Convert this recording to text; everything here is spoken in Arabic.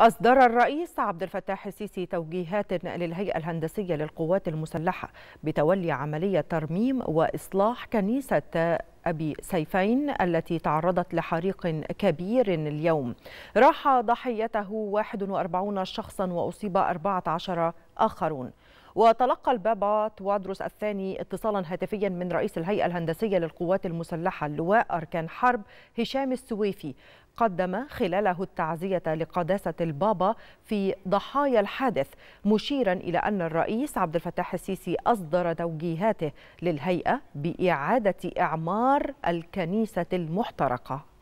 أصدر الرئيس عبد الفتاح السيسي توجيهات للهيئة الهندسية للقوات المسلحة بتولي عملية ترميم وإصلاح كنيسة أبي سيفين التي تعرضت لحريق كبير اليوم راح ضحيته 41 شخصا وأصيب 14 آخرون وتلقى البابا توادروس الثاني اتصالا هاتفيا من رئيس الهيئة الهندسية للقوات المسلحة اللواء أركان حرب هشام السويفي قدم خلاله التعزية لقداسة البابا في ضحايا الحادث مشيرا إلى أن الرئيس عبد الفتاح السيسي أصدر توجيهاته للهيئة بإعادة إعمار الكنيسة المحترقة